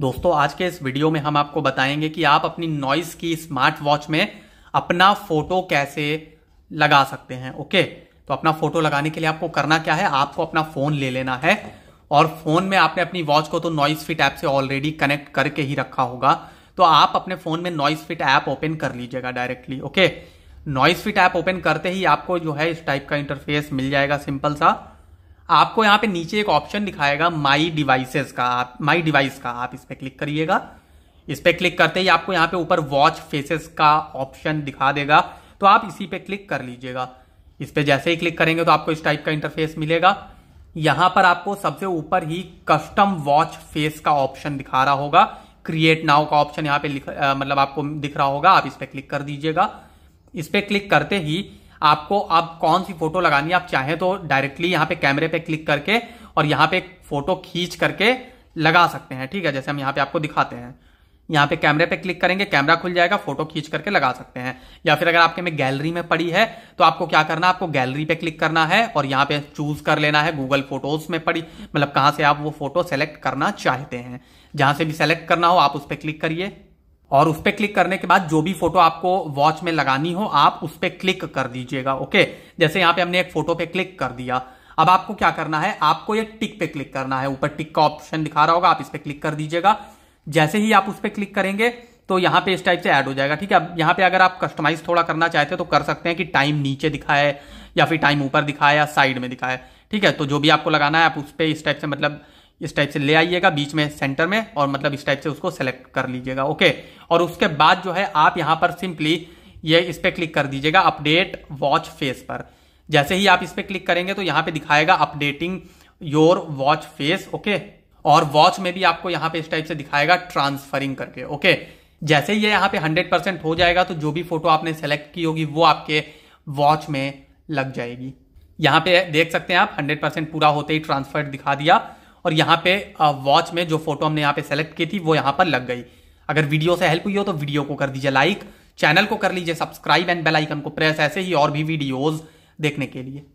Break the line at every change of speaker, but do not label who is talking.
दोस्तों आज के इस वीडियो में हम आपको बताएंगे कि आप अपनी नॉइस की स्मार्ट वॉच में अपना फोटो कैसे लगा सकते हैं ओके तो अपना फोटो लगाने के लिए आपको करना क्या है आपको अपना फोन ले लेना है और फोन में आपने अपनी वॉच को तो नॉइस फिट ऐप से ऑलरेडी कनेक्ट करके ही रखा होगा तो आप अपने फोन में नॉइस फिट ऐप ओपन कर लीजिएगा directly okay noise fit app open करते ही आपको जो है इस टाइप का इंटरफेस मिल जाएगा सिंपल सा आपको यहाँ पे नीचे एक ऑप्शन दिखाएगा माई डिवाइसेस का आप माई डिवाइस का आप इस पर क्लिक करिएगा इस पर क्लिक करते ही आपको यहाँ पे ऊपर वॉच फेसेस का ऑप्शन दिखा देगा तो आप इसी पे क्लिक कर लीजिएगा इस पर जैसे ही क्लिक करेंगे तो आपको इस टाइप का इंटरफेस मिलेगा यहां पर आपको सबसे ऊपर ही कस्टम वॉच फेस का ऑप्शन दिखा रहा होगा क्रिएट नाउ का ऑप्शन यहाँ पे लिख आ, मतलब आपको दिख रहा होगा आप इस पर क्लिक कर दीजिएगा इस पर क्लिक करते ही आपको आप कौन सी फोटो लगानी आप चाहे तो डायरेक्टली यहाँ पे कैमरे पे क्लिक करके और यहाँ पे फोटो खींच करके लगा सकते हैं ठीक है जैसे हम यहाँ पे आपको दिखाते हैं यहाँ पे कैमरे पे क्लिक करेंगे कैमरा खुल जाएगा फोटो खींच करके लगा सकते हैं या फिर अगर आपके में गैलरी में पड़ी है तो आपको क्या करना है आपको गैलरी पे क्लिक करना है और यहाँ पे चूज कर लेना है गूगल फोटोज में पड़ी मतलब कहां से आप वो फोटो सेलेक्ट करना चाहते हैं जहां से भी सेलेक्ट करना हो आप उस पर क्लिक करिए और उस पर क्लिक करने के बाद जो भी फोटो आपको वॉच में लगानी हो आप उस पर क्लिक कर दीजिएगा ओके जैसे यहां पे हमने एक फोटो पे क्लिक कर दिया अब आपको क्या करना है आपको एक टिक पे क्लिक करना है ऊपर टिक का ऑप्शन दिखा रहा होगा आप इस पर क्लिक कर दीजिएगा जैसे ही आप उस पर क्लिक करेंगे तो यहां पे इस टाइप से ऐड हो जाएगा ठीक है अब यहां पे अगर आप कस्टमाइज थोड़ा करना चाहते हो तो कर सकते हैं कि टाइम नीचे दिखाए या फिर टाइम ऊपर दिखाए या साइड में दिखाए ठीक है तो जो भी आपको लगाना है आप उस पर इस टाइप से मतलब इस टाइप से ले आइएगा बीच में सेंटर में और मतलब इस टाइप से उसको सेलेक्ट कर लीजिएगा ओके और उसके बाद जो है आप यहां पर सिंपली ये इस पर क्लिक कर दीजिएगा अपडेट वॉच फेस पर जैसे ही आप इस पर क्लिक करेंगे तो यहां पे दिखाएगा updating your watch face okay और वॉच में भी आपको यहां पे इस टाइप से दिखाएगा ट्रांसफरिंग करके ओके जैसे ही ये यहां पे 100 परसेंट हो जाएगा तो जो भी फोटो आपने सेलेक्ट की होगी वो आपके वॉच में लग जाएगी यहाँ पे देख सकते हैं आप 100 परसेंट पूरा होते ही ट्रांसफर दिखा दिया और यहाँ पे वॉच में जो फोटो हमने यहाँ पे सेलेक्ट की थी वो यहाँ पर लग गई अगर वीडियो से हेल्प हुई हो तो वीडियो को कर दीजिए लाइक चैनल को कर लीजिए सब्सक्राइब एंड बेल आइकन को प्रेस ऐसे ही और भी वीडियोज देखने के लिए